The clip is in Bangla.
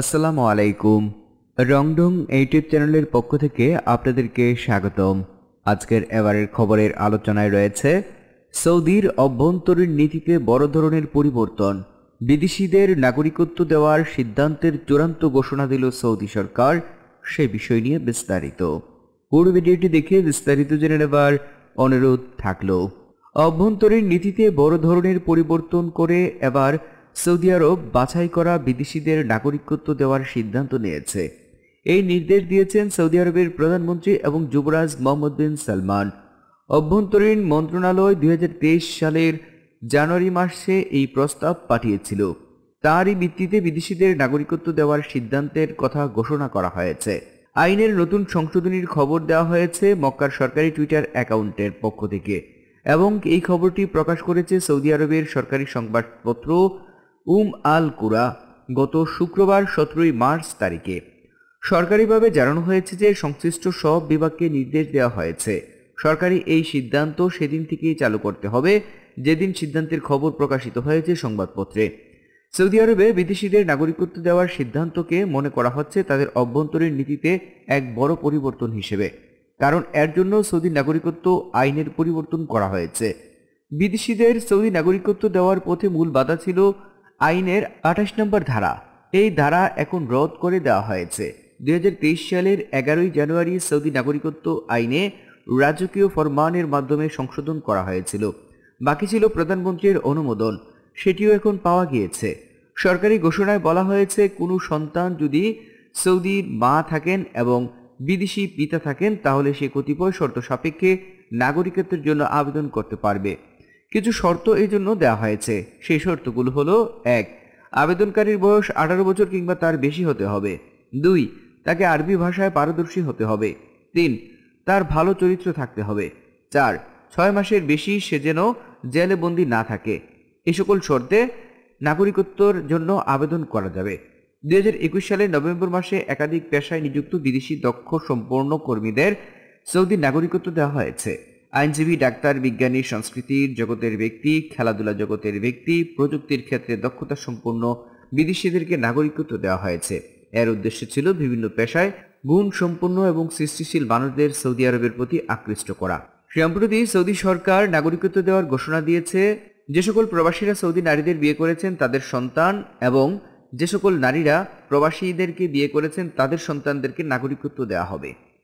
আসসালামু আলাইকুম রংডং ইউটিউব চ্যানেলের পক্ষ থেকে আপনাদেরকে স্বাগতম আজকের এবারের খবরের আলোচনায় রয়েছে সৌদির অভ্যন্তরীণ নীতিতে বড় ধরনের পরিবর্তন বিদেশিদের নাগরিকত্ব দেওয়ার সিদ্ধান্তের চূড়ান্ত ঘোষণা দিল সৌদি সরকার সে বিষয় নিয়ে বিস্তারিত পুরো ভিডিওটি দেখে বিস্তারিত জেনে নেবার অনুরোধ থাকল অভ্যন্তরীণ নীতিতে বড় ধরনের পরিবর্তন করে এবার সৌদি আরব বাছাই করা বিদেশিদের নাগরিকত্ব দেওয়ার সিদ্ধান্ত নিয়েছে এই নির্দেশ দিয়েছেন সৌদি আরবের প্রধানমন্ত্রী এবং যুবরাজ মোহাম্মদ বিন সালমান অভ্যন্তরীণ মন্ত্রণালয় দুই সালের জানুয়ারি মাসে এই প্রস্তাব পাঠিয়েছিল তারই ভিত্তিতে বিদেশিদের নাগরিকত্ব দেওয়ার সিদ্ধান্তের কথা ঘোষণা করা হয়েছে আইনের নতুন সংশোধনীর খবর দেওয়া হয়েছে মক্কার সরকারি টুইটার অ্যাকাউন্টের পক্ষ থেকে এবং এই খবরটি প্রকাশ করেছে সৌদি আরবের সরকারি সংবাদপত্র উম আল কুরা গত শুক্রবার সতেরোই মার্চ তারিখে সরকারিভাবে জানানো হয়েছে যে সংশ্লিষ্ট সব বিভাগকে নির্দেশ দেওয়া হয়েছে সরকারি এই সিদ্ধান্ত সেদিন থেকেই চালু করতে হবে যেদিন সিদ্ধান্তের খবর প্রকাশিত হয়েছে সংবাদপত্রে সৌদি আরবে বিদেশিদের নাগরিকত্ব দেওয়ার সিদ্ধান্তকে মনে করা হচ্ছে তাদের অভ্যন্তরীণ নীতিতে এক বড় পরিবর্তন হিসেবে কারণ এর জন্য সৌদি নাগরিকত্ব আইনের পরিবর্তন করা হয়েছে বিদেশিদের সৌদি নাগরিকত্ব দেওয়ার পথে মূল বাধা ছিল আইনের আঠাশ নম্বর ধারা এই ধারা এখন রদ করে দেওয়া হয়েছে দুই সালের এগারোই জানুয়ারি সৌদি নাগরিকত্ব আইনে রাজকীয় ফরমানের মাধ্যমে সংশোধন করা হয়েছিল বাকি ছিল প্রধানমন্ত্রীর অনুমোদন সেটিও এখন পাওয়া গিয়েছে সরকারি ঘোষণায় বলা হয়েছে কোনো সন্তান যদি সৌদি মা থাকেন এবং বিদেশি পিতা থাকেন তাহলে সে কতিপয় শর্ত সাপেক্ষে নাগরিকত্বের জন্য আবেদন করতে পারবে কিছু শর্ত এই জন্য দেওয়া হয়েছে সেই শর্তগুলো হল এক আবেদনকারীর বয়স আঠারো বছর কিংবা তার বেশি হতে হবে দুই তাকে আরবি ভাষায় পারদর্শী হতে হবে তিন তার ভালো চরিত্র থাকতে হবে চার ছয় মাসের বেশি সে যেন জেলে বন্দি না থাকে এ সকল শর্তে নাগরিকত্বর জন্য আবেদন করা যাবে দুই হাজার একুশ সালের নভেম্বর মাসে একাধিক পেশায় নিযুক্ত বিদেশি দক্ষ সম্পন্ন কর্মীদের সৌদি নাগরিকত্ব দেওয়া হয়েছে আইনজীবী ডাক্তার বিজ্ঞানী সংস্কৃতির জগতের ব্যক্তি খেলাধুলা জগতের ব্যক্তি প্রযুক্তির ক্ষেত্রে দক্ষতা সম্পন্ন বিদেশিদেরকে নাগরিকত্ব দেওয়া হয়েছে এর উদ্দেশ্য ছিল বিভিন্ন পেশায় গুণ সম্পন্ন এবং সৃষ্টিশীল মানুষদের সৌদি আরবের প্রতি আকৃষ্ট করা সম্প্রতি সৌদি সরকার নাগরিকত্ব দেওয়ার ঘোষণা দিয়েছে যে সকল প্রবাসীরা সৌদি নারীদের বিয়ে করেছেন তাদের সন্তান এবং যে সকল নারীরা প্রবাসীদেরকে বিয়ে করেছেন তাদের সন্তানদেরকে নাগরিকত্ব দেওয়া হবে